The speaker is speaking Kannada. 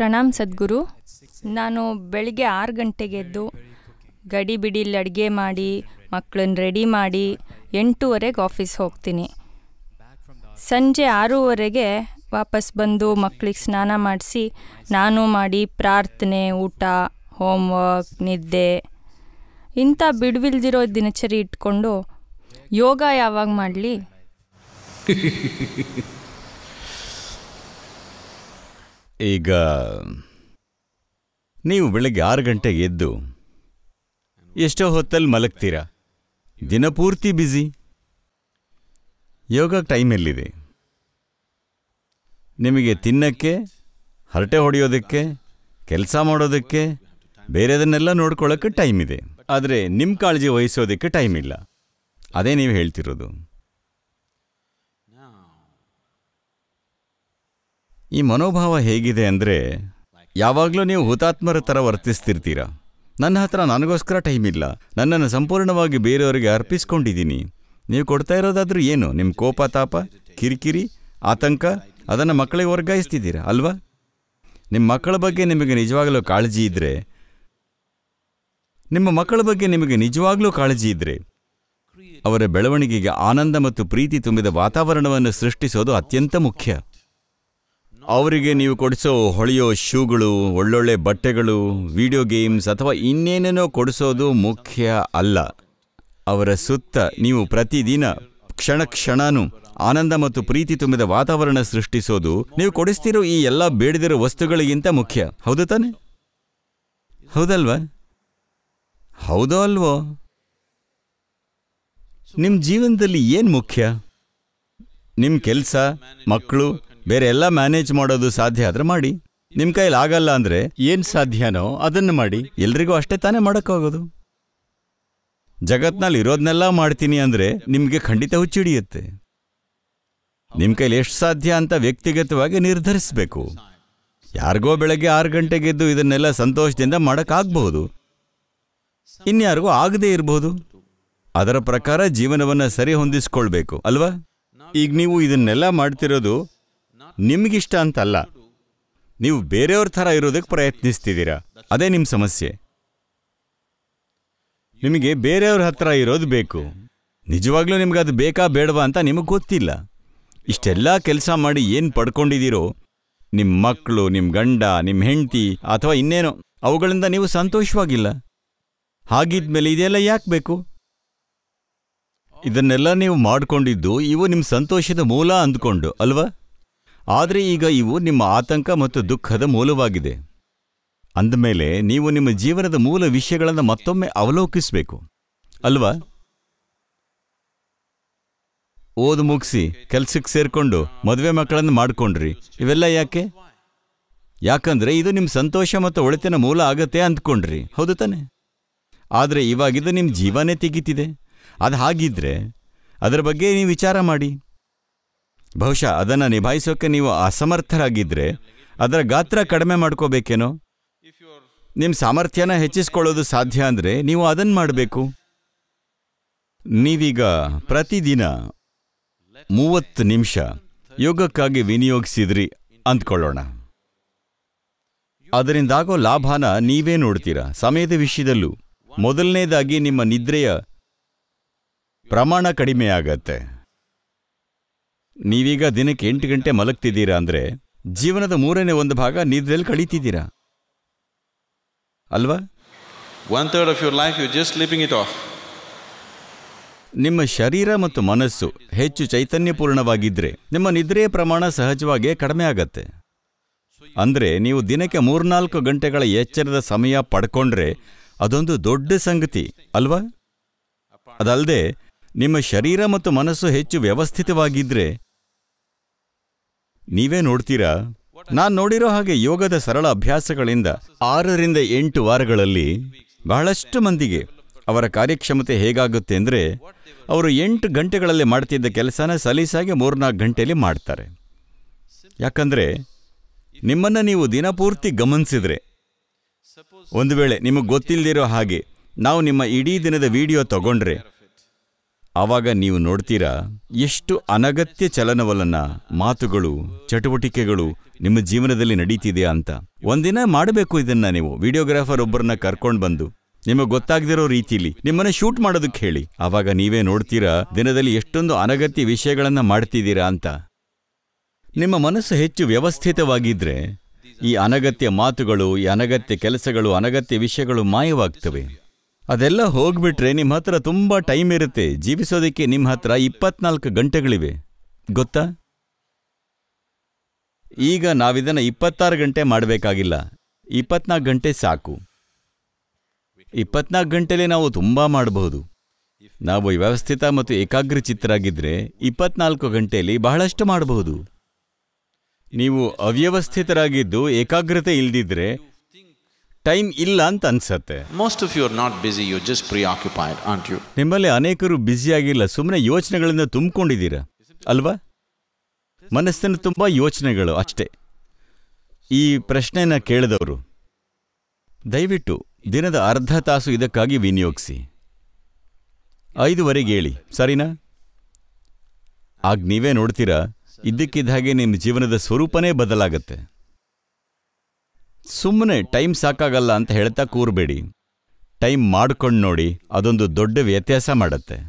ಪ್ರಣಾಮ್ ಸದ್ಗುರು ನಾನು ಬೆಳಿಗ್ಗೆ ಆರು ಗಂಟೆಗೆ ಎದ್ದು ಗಡಿ ಬಿಡಿಲಿ ಅಡುಗೆ ಮಾಡಿ ಮಕ್ಕಳನ್ನ ರೆಡಿ ಮಾಡಿ ಎಂಟೂವರೆಗೆ ಆಫೀಸ್ ಹೋಗ್ತೀನಿ ಸಂಜೆ ಆರೂವರೆಗೆ ವಾಪಸ್ ಬಂದು ಮಕ್ಕಳಿಗೆ ಸ್ನಾನ ಮಾಡಿಸಿ ನಾನು ಮಾಡಿ ಪ್ರಾರ್ಥನೆ ಊಟ ಹೋಮ್ವರ್ಕ್ ನಿದ್ದೆ ಇಂಥ ಬಿಡುವಿಲ್ದಿರೋ ದಿನಚರಿ ಇಟ್ಕೊಂಡು ಯೋಗ ಯಾವಾಗ ಮಾಡಲಿ ಈಗ ನೀವು ಬೆಳಗ್ಗೆ ಆರು ಗಂಟೆಗೆ ಎದ್ದು ಎಷ್ಟೋ ಹೊತ್ತಲ್ಲಿ ಮಲಗ್ತೀರಾ ದಿನಪೂರ್ತಿ ಬ್ಯುಸಿ ಯೋಗ ಟೈಮ್ ಎಲ್ಲಿದೆ ನಿಮಗೆ ತಿನ್ನಕ್ಕೆ ಹರಟೆ ಹೊಡೆಯೋದಕ್ಕೆ ಕೆಲಸ ಮಾಡೋದಕ್ಕೆ ಬೇರೆದನ್ನೆಲ್ಲ ನೋಡ್ಕೊಳ್ಳೋಕ್ಕೆ ಟೈಮ್ ಇದೆ ಆದರೆ ನಿಮ್ಮ ಕಾಳಜಿ ವಹಿಸೋದಕ್ಕೆ ಟೈಮ್ ಇಲ್ಲ ಅದೇ ನೀವು ಹೇಳ್ತಿರೋದು ಈ ಮನೋಭಾವ ಹೇಗಿದೆ ಅಂದರೆ ಯಾವಾಗಲೂ ನೀವು ಹುತಾತ್ಮರ ಥರ ವರ್ತಿಸ್ತಿರ್ತೀರಾ ನನ್ನ ಹತ್ರ ನನಗೋಸ್ಕರ ಟೈಮ್ ಇಲ್ಲ ನನ್ನನ್ನು ಸಂಪೂರ್ಣವಾಗಿ ಬೇರೆಯವರಿಗೆ ಅರ್ಪಿಸ್ಕೊಂಡಿದ್ದೀನಿ ನೀವು ಕೊಡ್ತಾ ಇರೋದಾದರೂ ಏನು ನಿಮ್ಮ ಕೋಪ ತಾಪ ಕಿರಿಕಿರಿ ಆತಂಕ ಅದನ್ನು ಮಕ್ಕಳಿಗೆ ವರ್ಗಾಯಿಸ್ತಿದ್ದೀರಾ ಅಲ್ವಾ ನಿಮ್ಮ ಮಕ್ಕಳ ಬಗ್ಗೆ ನಿಮಗೆ ನಿಜವಾಗಲೂ ಕಾಳಜಿ ಇದ್ದರೆ ನಿಮ್ಮ ಮಕ್ಕಳ ಬಗ್ಗೆ ನಿಮಗೆ ನಿಜವಾಗಲೂ ಕಾಳಜಿ ಇದ್ದರೆ ಅವರ ಬೆಳವಣಿಗೆಗೆ ಆನಂದ ಮತ್ತು ಪ್ರೀತಿ ತುಂಬಿದ ವಾತಾವರಣವನ್ನು ಸೃಷ್ಟಿಸೋದು ಅತ್ಯಂತ ಮುಖ್ಯ ಅವರಿಗೆ ನೀವು ಕೊಡಿಸೋ ಹೊಳೆಯೋ ಶೂಗಳು ಒಳ್ಳೊಳ್ಳೆ ಬಟ್ಟೆಗಳು ವಿಡಿಯೋ ಗೇಮ್ಸ್ ಅಥವಾ ಇನ್ನೇನೇನೋ ಕೊಡಿಸೋದು ಮುಖ್ಯ ಅಲ್ಲ ಅವರ ಸುತ್ತ ನೀವು ಪ್ರತಿದಿನ ಕ್ಷಣ ಕ್ಷಣನೂ ಆನಂದ ಮತ್ತು ಪ್ರೀತಿ ತುಂಬಿದ ವಾತಾವರಣ ಸೃಷ್ಟಿಸೋದು ನೀವು ಕೊಡಿಸ್ತಿರೋ ಈ ಎಲ್ಲ ಬೇಡದಿರೋ ವಸ್ತುಗಳಿಗಿಂತ ಮುಖ್ಯ ಹೌದು ತಾನೆ ಹೌದಲ್ವ ಹೌದೋ ಅಲ್ವೋ ನಿಮ್ಮ ಜೀವನದಲ್ಲಿ ಏನು ಮುಖ್ಯ ನಿಮ್ಮ ಕೆಲಸ ಮಕ್ಕಳು ಬೇರೆ ಎಲ್ಲ ಮ್ಯಾನೇಜ್ ಮಾಡೋದು ಸಾಧ್ಯ ಆದ್ರೆ ಮಾಡಿ ನಿಮ್ಮ ಕೈಲಿ ಆಗಲ್ಲ ಅಂದ್ರೆ ಏನು ಸಾಧ್ಯನೋ ಅದನ್ನು ಮಾಡಿ ಎಲ್ರಿಗೂ ಅಷ್ಟೇ ತಾನೇ ಮಾಡಕ್ಕಾಗೋದು ಜಗತ್ನಲ್ಲಿ ಇರೋದನ್ನೆಲ್ಲ ಮಾಡ್ತೀನಿ ಅಂದ್ರೆ ನಿಮ್ಗೆ ಖಂಡಿತ ಹುಚ್ಚಿಡಿಯುತ್ತೆ ನಿಮ್ಮ ಕೈಲಿ ಎಷ್ಟು ಸಾಧ್ಯ ಅಂತ ವ್ಯಕ್ತಿಗತವಾಗಿ ನಿರ್ಧರಿಸಬೇಕು ಯಾರಿಗೋ ಬೆಳಗ್ಗೆ ಆರು ಗಂಟೆಗೆದ್ದು ಇದನ್ನೆಲ್ಲ ಸಂತೋಷದಿಂದ ಮಾಡಕ್ಕಾಗಬಹುದು ಇನ್ಯಾರಿಗೂ ಆಗದೇ ಇರಬಹುದು ಅದರ ಪ್ರಕಾರ ಜೀವನವನ್ನ ಸರಿ ಹೊಂದಿಸ್ಕೊಳ್ಬೇಕು ಅಲ್ವಾ ಈಗ ನೀವು ಇದನ್ನೆಲ್ಲ ಮಾಡ್ತಿರೋದು ನಿಮಗಿಷ್ಟ ಅಂತಲ್ಲ ನೀವು ಬೇರೆಯವ್ರ ಥರ ಇರೋದಕ್ಕೆ ಪ್ರಯತ್ನಿಸ್ತಿದ್ದೀರಾ ಅದೇ ನಿಮ್ಮ ಸಮಸ್ಯೆ ನಿಮಗೆ ಬೇರೆಯವ್ರ ಹತ್ರ ಇರೋದು ಬೇಕು ನಿಜವಾಗ್ಲೂ ನಿಮ್ಗೆ ಅದು ಬೇಕಾ ಬೇಡವಾ ಅಂತ ನಿಮಗೆ ಗೊತ್ತಿಲ್ಲ ಇಷ್ಟೆಲ್ಲ ಕೆಲಸ ಮಾಡಿ ಏನು ಪಡ್ಕೊಂಡಿದ್ದೀರೋ ನಿಮ್ಮ ಮಕ್ಕಳು ನಿಮ್ಮ ಗಂಡ ನಿಮ್ಮ ಹೆಂಡತಿ ಅಥವಾ ಇನ್ನೇನೋ ಅವುಗಳಿಂದ ನೀವು ಸಂತೋಷವಾಗಿಲ್ಲ ಹಾಗಿದ್ಮೇಲೆ ಇದೆಲ್ಲ ಯಾಕೆ ಬೇಕು ಇದನ್ನೆಲ್ಲ ನೀವು ಮಾಡಿಕೊಂಡಿದ್ದು ಇವು ನಿಮ್ಮ ಸಂತೋಷದ ಮೂಲ ಅಂದ್ಕೊಂಡು ಅಲ್ವಾ ಆದರೆ ಈಗ ಇವು ನಿಮ್ಮ ಆತಂಕ ಮತ್ತು ದುಃಖದ ಮೂಲವಾಗಿದೆ ಅಂದಮೇಲೆ ನೀವು ನಿಮ್ಮ ಜೀವನದ ಮೂಲ ವಿಷಯಗಳನ್ನು ಮತ್ತೊಮ್ಮೆ ಅವಲೋಕಿಸಬೇಕು ಅಲ್ವಾ ಓದು ಮುಗಿಸಿ ಕೆಲಸಕ್ಕೆ ಸೇರಿಕೊಂಡು ಮದುವೆ ಮಕ್ಕಳನ್ನು ಮಾಡಿಕೊಂಡ್ರಿ ಇವೆಲ್ಲ ಯಾಕೆ ಯಾಕಂದ್ರೆ ಇದು ನಿಮ್ಮ ಸಂತೋಷ ಮತ್ತು ಒಳಿತಿನ ಮೂಲ ಆಗತ್ತೆ ಅಂದ್ಕೊಂಡ್ರಿ ಹೌದು ತಾನೆ ಆದರೆ ಇವಾಗಿದು ನಿಮ್ಮ ಜೀವನೇ ತೆಗೀತಿದೆ ಅದು ಹಾಗಿದ್ರೆ ಅದರ ಬಗ್ಗೆ ನೀವು ವಿಚಾರ ಮಾಡಿ ಬಹುಶಃ ಅದನ್ನು ನಿಭಾಯಿಸೋಕೆ ನೀವು ಅಸಮರ್ಥರಾಗಿದ್ದರೆ ಅದರ ಗಾತ್ರ ಕಡಿಮೆ ಮಾಡ್ಕೋಬೇಕೇನೋ ನಿಮ್ಮ ಸಾಮರ್ಥ್ಯನ ಹೆಚ್ಚಿಸ್ಕೊಳ್ಳೋದು ಸಾಧ್ಯ ಅಂದರೆ ನೀವು ಅದನ್ನು ಮಾಡಬೇಕು ನೀವೀಗ ಪ್ರತಿದಿನ ಮೂವತ್ತು ನಿಮಿಷ ಯೋಗಕ್ಕಾಗಿ ವಿನಿಯೋಗಿಸಿದ್ರಿ ಅಂದ್ಕೊಳ್ಳೋಣ ಅದರಿಂದಾಗೋ ಲಾಭನ ನೀವೇ ನೋಡ್ತೀರಾ ಸಮಯದ ವಿಷಯದಲ್ಲೂ ಮೊದಲನೇದಾಗಿ ನಿಮ್ಮ ನಿದ್ರೆಯ ಪ್ರಮಾಣ ಕಡಿಮೆಯಾಗತ್ತೆ ನೀವೀಗ ದಿನಕ್ಕೆ ಎಂಟು ಗಂಟೆ ಮಲಗ್ತಿದ್ದೀರಾ ಅಂದರೆ ಜೀವನದ ಮೂರನೇ ಒಂದು ಭಾಗ ನಿದ್ರೆಯಲ್ಲಿ ಕಳೀತಿದ್ದೀರಾ ಅಲ್ವಾ one third of your life you just sleeping it off ನಿಮ್ಮ ಶರೀರ ಮತ್ತು ಮನಸ್ಸು ಹೆಚ್ಚು ಚೈತನ್ಯಪೂರ್ಣವಾಗಿದ್ದರೆ ನಿಮ್ಮ ನಿದ್ರೆಯ ಪ್ರಮಾಣ ಸಹಜವಾಗಿಯೇ ಕಡಿಮೆ ಆಗತ್ತೆ ಅಂದರೆ ನೀವು ದಿನಕ್ಕೆ ಮೂರ್ನಾಲ್ಕು ಗಂಟೆಗಳ ಎಚ್ಚರದ ಸಮಯ ಪಡ್ಕೊಂಡ್ರೆ ಅದೊಂದು ದೊಡ್ಡ ಸಂಗತಿ ಅಲ್ವಾ ಅದಲ್ಲದೆ ನಿಮ್ಮ ಶರೀರ ಮತ್ತು ಮನಸ್ಸು ಹೆಚ್ಚು ವ್ಯವಸ್ಥಿತವಾಗಿದ್ದರೆ ನೀವೇ ನೋಡ್ತೀರಾ ನಾನು ನೋಡಿರೋ ಹಾಗೆ ಯೋಗದ ಸರಳ ಅಭ್ಯಾಸಗಳಿಂದ ಆರರಿಂದ ಎಂಟು ವಾರಗಳಲ್ಲಿ ಬಹಳಷ್ಟು ಮಂದಿಗೆ ಅವರ ಕಾರ್ಯಕ್ಷಮತೆ ಹೇಗಾಗುತ್ತೆ ಅಂದರೆ ಅವರು ಎಂಟು ಗಂಟೆಗಳಲ್ಲಿ ಮಾಡ್ತಿದ್ದ ಕೆಲಸನ ಸಲೀಸಾಗಿ ಮೂರ್ನಾಲ್ಕು ಗಂಟೆಯಲ್ಲಿ ಮಾಡ್ತಾರೆ ಯಾಕಂದರೆ ನಿಮ್ಮನ್ನು ನೀವು ದಿನಪೂರ್ತಿ ಗಮನಿಸಿದರೆ ಒಂದು ವೇಳೆ ನಿಮಗೆ ಗೊತ್ತಿಲ್ಲದಿರೋ ಹಾಗೆ ನಾವು ನಿಮ್ಮ ಇಡೀ ದಿನದ ವಿಡಿಯೋ ತಗೊಂಡ್ರೆ ಆವಾಗ ನೀವು ನೋಡ್ತೀರಾ ಎಷ್ಟು ಅನಗತ್ಯ ಚಲನವಲನ ಮಾತುಗಳು ಚಟುವಟಿಕೆಗಳು ನಿಮ್ಮ ಜೀವನದಲ್ಲಿ ನಡೀತಿದೆ ಅಂತ ಒಂದಿನ ಮಾಡಬೇಕು ಇದನ್ನ ನೀವು ವಿಡಿಯೋಗ್ರಾಫರ್ ಒಬ್ಬರನ್ನ ಕರ್ಕೊಂಡು ಬಂದು ನಿಮಗೆ ಗೊತ್ತಾಗದಿರೋ ರೀತಿಲಿ ನಿಮ್ಮನ್ನ ಶೂಟ್ ಮಾಡೋದಕ್ಕೆ ಹೇಳಿ ಆವಾಗ ನೀವೇ ನೋಡ್ತೀರಾ ದಿನದಲ್ಲಿ ಎಷ್ಟೊಂದು ಅನಗತ್ಯ ವಿಷಯಗಳನ್ನ ಮಾಡ್ತಿದ್ದೀರಾ ಅಂತ ನಿಮ್ಮ ಮನಸ್ಸು ಹೆಚ್ಚು ವ್ಯವಸ್ಥಿತವಾಗಿದ್ರೆ ಈ ಅನಗತ್ಯ ಮಾತುಗಳು ಈ ಅನಗತ್ಯ ಕೆಲಸಗಳು ಅನಗತ್ಯ ವಿಷಯಗಳು ಮಾಯವಾಗ್ತವೆ ಅದೆಲ್ಲ ಹೋಗ್ಬಿಟ್ರೆ ನಿಮ್ಮ ಹತ್ರ ತುಂಬ ಟೈಮ್ ಇರುತ್ತೆ ಜೀವಿಸೋದಕ್ಕೆ ನಿಮ್ಮ ಹತ್ರ ಇಪ್ಪತ್ನಾಲ್ಕು ಗಂಟೆಗಳಿವೆ ಗೊತ್ತಾ ಈಗ ನಾವಿದನ್ನು ಇಪ್ಪತ್ತಾರು ಗಂಟೆ ಮಾಡಬೇಕಾಗಿಲ್ಲ ಇಪ್ಪತ್ನಾಲ್ಕು ಗಂಟೆ ಸಾಕು ಇಪ್ಪತ್ನಾಲ್ಕು ಗಂಟೆಲಿ ನಾವು ತುಂಬ ಮಾಡಬಹುದು ನಾವು ವ್ಯವಸ್ಥಿತ ಮತ್ತು ಏಕಾಗ್ರಚಿತ್ತರಾಗಿದ್ದರೆ ಇಪ್ಪತ್ನಾಲ್ಕು ಗಂಟೆಯಲ್ಲಿ ಬಹಳಷ್ಟು ಮಾಡಬಹುದು ನೀವು ಅವ್ಯವಸ್ಥಿತರಾಗಿದ್ದು ಏಕಾಗ್ರತೆ ಇಲ್ದಿದ್ರೆ ಟೈಮ್ ಇಲ್ಲ ಅಂತ ಅನ್ಸುತ್ತೆ most of you are not busy you just preoccupied and you ನಿಮ್ಮಲ್ಲಿ ಅನೇಕರು ಬಿಸಿ ಆಗಿಲ್ಲ ಸುಮ್ಮನೆ ಯೋಚನೆಗಳಿಂದ ತುಂಬಿಕೊಂಡಿದ್ದೀರಾ ಅಲ್ವಾ ಮನಸ್ಸಿನ ತುಂಬ ಯೋಚನೆಗಳು ಅಷ್ಟೇ ಈ ಪ್ರಶ್ನೆನ ಕೇಳಿದವರು ದಯವಿಟ್ಟು ದಿನದ ಅರ್ಧ ತಾಸು ಇದಕ್ಕಾಗಿ ವಿನಿಯೋಗಿಸಿ ಐದುವರೆಗೆ ಹೇಳಿ ಸರಿನಾ ಆಗ ನೀವೇ ನೋಡ್ತೀರಾ ಇದ್ದಕ್ಕಿದ್ದ ಹಾಗೆ ನಿಮ್ಮ ಜೀವನದ ಸ್ವರೂಪನೇ ಬದಲಾಗತ್ತೆ ಸುಮ್ಮನೆ ಟೈಮ್ ಸಾಕಾಗಲ್ಲ ಅಂತ ಹೇಳ್ತಾ ಕೂರಬೇಡಿ ಟೈಮ್ ಮಾಡ್ಕೊಂಡು ನೋಡಿ ಅದೊಂದು ದೊಡ್ಡ ವ್ಯತ್ಯಾಸ ಮಾಡುತ್ತೆ